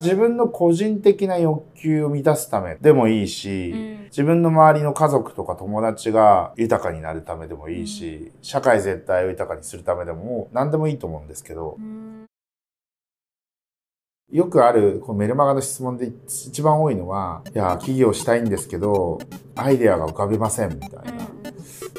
自分の個人的な欲求を満たすためでもいいし、うん、自分の周りの家族とか友達が豊かになるためでもいいし、うん、社会全体を豊かにするためでも何でもいいと思うんですけど、うん、よくあるこのメルマガの質問で一番多いのは、いや、企業したいんですけど、アイデアが浮かびませんみたいな。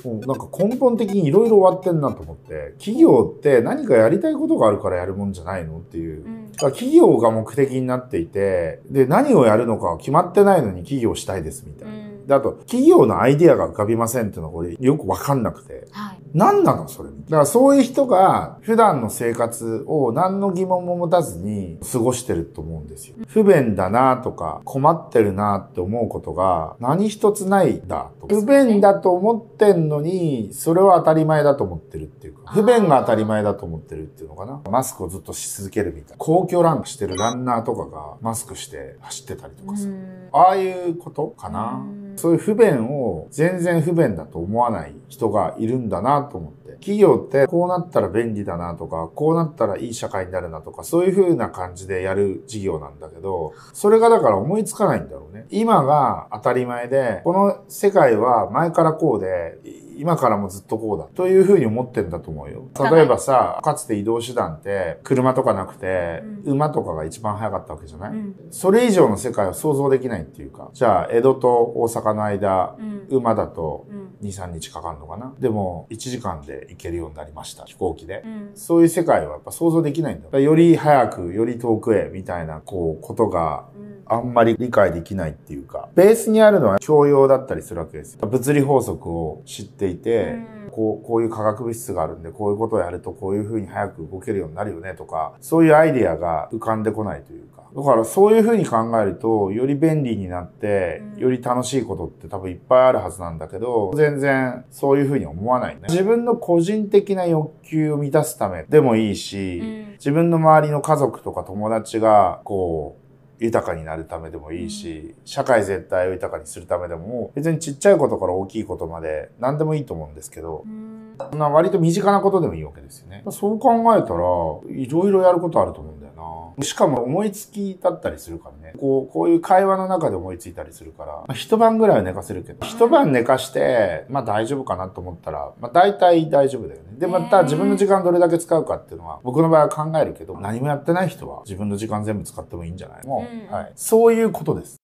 もうなんか根本的にいろいろ終わってんなと思って企業って何かやりたいことがあるからやるもんじゃないのっていう、うん、企業が目的になっていてで何をやるのか決まってないのに企業したいですみたいな。うんで、あと、企業のアイディアが浮かびませんっていうのはこれよくわかんなくて。はい。何なのそれ。だからそういう人が普段の生活を何の疑問も持たずに過ごしてると思うんですよ。不便だなとか困ってるなって思うことが何一つないだとか。不便だと思ってんのに、それは当たり前だと思ってるっていうか、不便が当たり前だと思ってるっていうのかな。マスクをずっとし続けるみたいな。公共ランクしてるランナーとかがマスクして走ってたりとかさ。ああいうことかな。そういう不便を全然不便だと思わない人がいるんだなと思って。企業ってこうなったら便利だなとか、こうなったらいい社会になるなとか、そういう風な感じでやる事業なんだけど、それがだから思いつかないんだろうね。今が当たり前で、この世界は前からこうで、今からもずっとこうだというふうに思ってんだと思うよ。例えばさ、かつて移動手段って車とかなくて、うん、馬とかが一番早かったわけじゃない、うん、それ以上の世界は想像できないっていうか、じゃあ江戸と大阪の間、うん、馬だと23日かかるのかなでも1時間で行けるようになりました飛行機で、うん、そういう世界はやっぱ想像できないんだだより早くより遠くへみたいなこうことがあんまり理解できないっていうかベースにあるのは教養だったりするわけですよ物理法則を知っていて、うん、こうこういう化学物質があるんでこういうことをやるとこういうふうに早く動けるようになるよねとかそういうアイディアが浮かんでこないというかだからそういうふうに考えると、より便利になって、より楽しいことって多分いっぱいあるはずなんだけど、全然そういうふうに思わないね。自分の個人的な欲求を満たすためでもいいし、自分の周りの家族とか友達が、こう、豊かになるためでもいいし、社会全体を豊かにするためでも、別にちっちゃいことから大きいことまで何でもいいと思うんですけど、うんな割と身近なことでもいいわけですよね。そう考えたら、いろいろやることあると思うんだよな。しかも思いつきだったりするからね。こう、こういう会話の中で思いついたりするから、まあ、一晩ぐらいは寝かせるけど、一晩寝かして、まあ大丈夫かなと思ったら、まあ大体大丈夫だよね。で、また自分の時間どれだけ使うかっていうのは、僕の場合は考えるけど、何もやってない人は自分の時間全部使ってもいいんじゃないの、うん、はい。そういうことです。